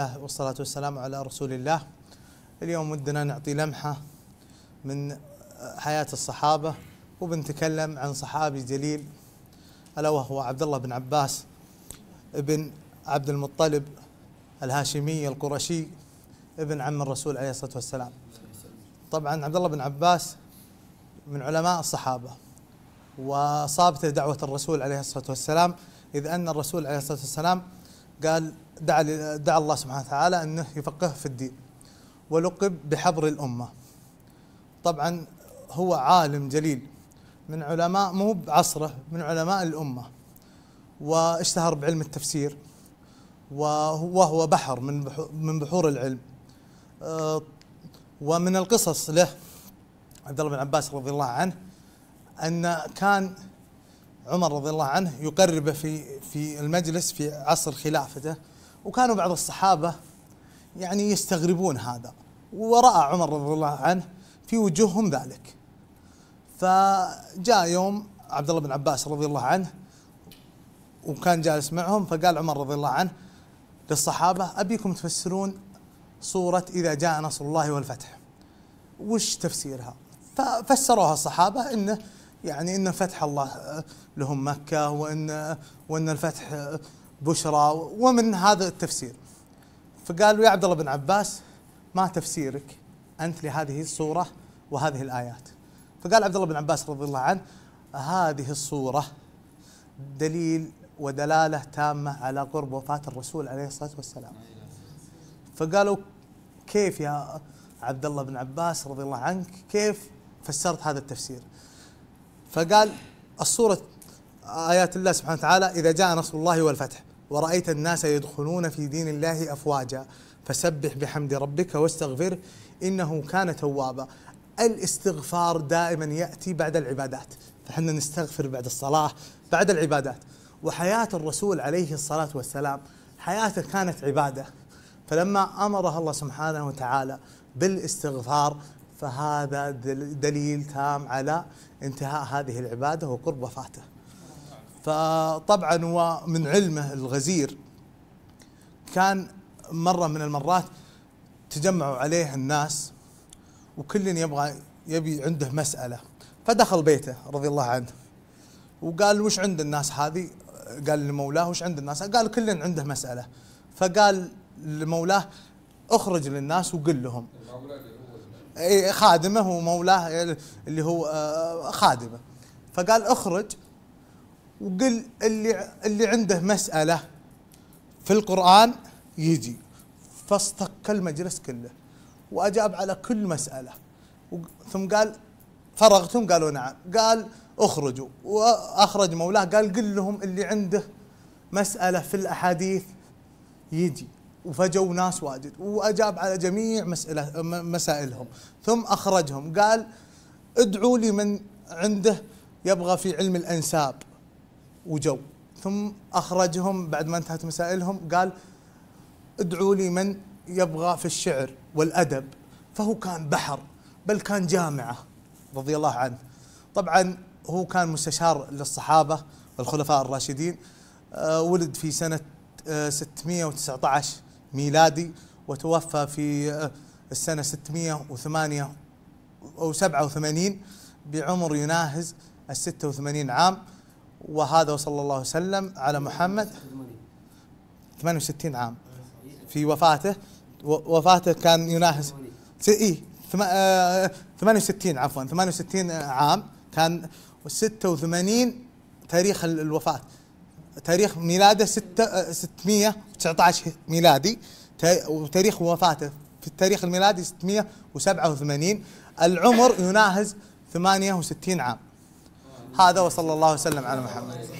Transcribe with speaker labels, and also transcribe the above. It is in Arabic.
Speaker 1: الله والصلاة والسلام على رسول الله اليوم ودنا نعطي لمحة من آه، حياة الصحابة وبنتكلم عن صحابي جليل ألا وهو عبد الله بن عباس ابن عبد المطلب الهاشمي القرشي ابن عم الرسول عليه الصلاة والسلام طبعا عبد الله بن عباس من علماء الصحابة وصابته دعوة الرسول عليه الصلاة والسلام إذ أن الرسول عليه الصلاة والسلام قال دعا دعا الله سبحانه وتعالى انه يفقهه في الدين ولقب بحبر الامه طبعا هو عالم جليل من علماء مو بعصره من علماء الامه واشتهر بعلم التفسير وهو بحر من من بحور العلم أه، ومن القصص له عبد الله بن عباس رضي الله عنه ان كان عمر رضي الله عنه يقربه في في المجلس في عصر خلافته وكانوا بعض الصحابه يعني يستغربون هذا وراى عمر رضي الله عنه في وجوههم ذلك فجاء يوم عبد الله بن عباس رضي الله عنه وكان جالس معهم فقال عمر رضي الله عنه للصحابه ابيكم تفسرون سوره اذا جاء نصر الله والفتح وش تفسيرها ففسروها الصحابه انه يعني ان فتح الله آه، لهم مكه وان آه، وان الفتح آه، بشرى ومن هذا التفسير فقالوا يا عبد الله بن عباس ما تفسيرك انت لهذه الصوره وهذه الايات فقال عبد الله بن عباس رضي الله عنه هذه الصوره دليل ودلاله تامه على قرب وفاه الرسول عليه الصلاه والسلام فقالوا كيف يا عبد الله بن عباس رضي الله عنك كيف فسرت هذا التفسير فقال الصورة آيات الله سبحانه وتعالى إذا جاء نصر الله والفتح ورأيت الناس يدخلون في دين الله أفواجا فسبح بحمد ربك واستغفره إنه كان توابا الاستغفار دائما يأتي بعد العبادات فحنا نستغفر بعد الصلاة بعد العبادات وحياة الرسول عليه الصلاة والسلام حياته كانت عبادة فلما أمرها الله سبحانه وتعالى بالاستغفار فهذا دليل تام على انتهاء هذه العبادة وقرب وفاته فطبعا ومن علمه الغزير كان مرة من المرات تجمعوا عليه الناس وكل يبغى يبي عنده مسألة فدخل بيته رضي الله عنه وقال وش عند الناس هذه قال لمولاه وش عند الناس قال كل عنده مسألة فقال لمولاه اخرج للناس وقل لهم خادمه ومولاه اللي هو آه، آه، خادمه فقال اخرج وقل اللي اللي عنده مساله في القران يجي فاصطك المجلس كله واجاب على كل مساله ثم قال فرغتم قالوا نعم قال اخرجوا واخرج مولاه قال قل لهم اللي عنده مساله في الاحاديث يجي وفجوا ناس واجد واجاب على جميع مسأله مسائلهم ثم اخرجهم قال ادعوا لي من عنده يبغى في علم الانساب وجو ثم اخرجهم بعد ما انتهت مسائلهم قال ادعوا لي من يبغى في الشعر والادب فهو كان بحر بل كان جامعه رضي الله عنه طبعا هو كان مستشار للصحابه والخلفاء الراشدين آه، ولد في سنه 619 آه، ميلادي وتوفى في آه، السنة 608 أو 87 بعمر يناهز ال 86 عام وهذا وصلى الله وسلم على محمد 68 عام في وفاته وفاته كان يناهز اي 68 آه، عفوا 68 عام كان 86 تاريخ الوفاه تاريخ ميلاده 619 ميلادي وتاريخ وفاته في التاريخ الميلادي 687 العمر يناهز 68 عام هذا وصلى الله وسلم على محمد